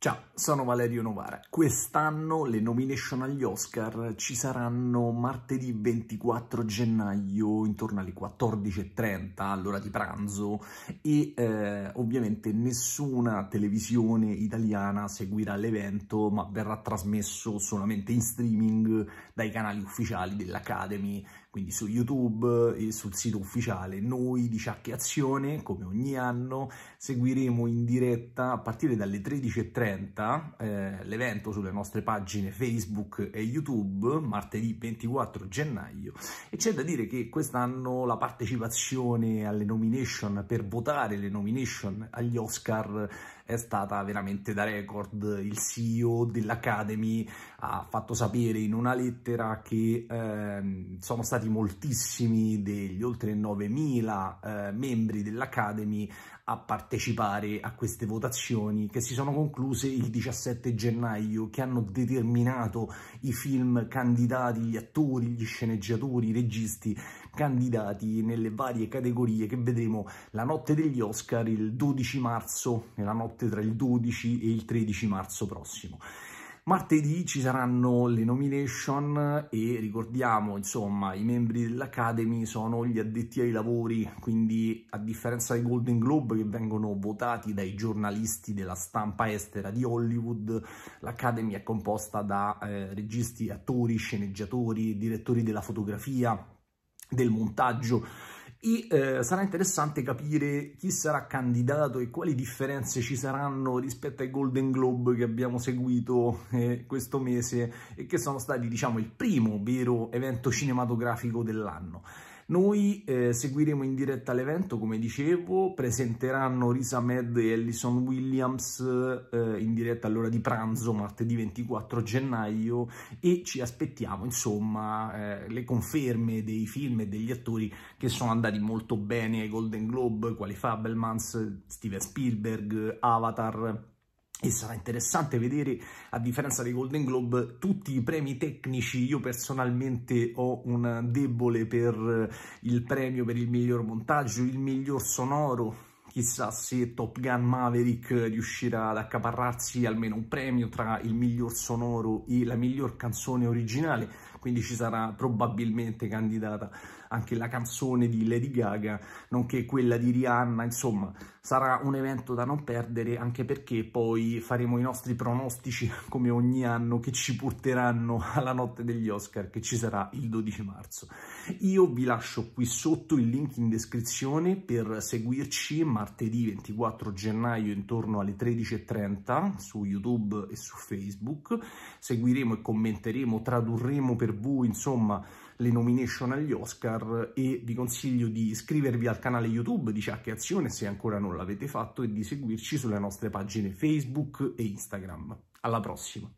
Chao. sono Valerio Novara. Quest'anno le nomination agli Oscar ci saranno martedì 24 gennaio intorno alle 14.30 all'ora di pranzo e eh, ovviamente nessuna televisione italiana seguirà l'evento ma verrà trasmesso solamente in streaming dai canali ufficiali dell'Academy quindi su YouTube e sul sito ufficiale. Noi di Ciacche Azione, come ogni anno, seguiremo in diretta a partire dalle 13.30 eh, l'evento sulle nostre pagine Facebook e YouTube martedì 24 gennaio e c'è da dire che quest'anno la partecipazione alle nomination per votare le nomination agli Oscar è stata veramente da record. Il CEO dell'Academy ha fatto sapere in una lettera che eh, sono stati moltissimi degli oltre 9.000 eh, membri dell'Academy a partecipare a queste votazioni che si sono concluse il 17 gennaio che hanno determinato i film candidati, gli attori, gli sceneggiatori, i registi candidati nelle varie categorie che vedremo la notte degli Oscar il 12 marzo, nella notte tra il 12 e il 13 marzo prossimo. Martedì ci saranno le nomination e ricordiamo, insomma, i membri dell'Academy sono gli addetti ai lavori, quindi a differenza dei Golden Globe che vengono votati dai giornalisti della stampa estera di Hollywood, l'Academy è composta da eh, registi, attori, sceneggiatori, direttori della fotografia, del montaggio, e eh, sarà interessante capire chi sarà candidato e quali differenze ci saranno rispetto ai Golden Globe che abbiamo seguito eh, questo mese e che sono stati diciamo il primo vero evento cinematografico dell'anno. Noi eh, seguiremo in diretta l'evento, come dicevo, presenteranno Risa Med e Ellison Williams eh, in diretta all'ora di pranzo martedì 24 gennaio e ci aspettiamo insomma eh, le conferme dei film e degli attori che sono andati molto bene ai Golden Globe, quali Fabelmans, Steven Spielberg, Avatar e sarà interessante vedere, a differenza dei Golden Globe, tutti i premi tecnici. Io personalmente ho un debole per il premio per il miglior montaggio, il miglior sonoro, Chissà se Top Gun Maverick riuscirà ad accaparrarsi almeno un premio tra il miglior sonoro e la miglior canzone originale, quindi ci sarà probabilmente candidata anche la canzone di Lady Gaga, nonché quella di Rihanna, insomma sarà un evento da non perdere anche perché poi faremo i nostri pronostici come ogni anno che ci porteranno alla notte degli Oscar che ci sarà il 12 marzo. Io vi lascio qui sotto il link in descrizione per seguirci, ma martedì 24 gennaio intorno alle 13.30 su YouTube e su Facebook. Seguiremo e commenteremo, tradurremo per voi, insomma, le nomination agli Oscar e vi consiglio di iscrivervi al canale YouTube di Ciacche Azione se ancora non l'avete fatto e di seguirci sulle nostre pagine Facebook e Instagram. Alla prossima!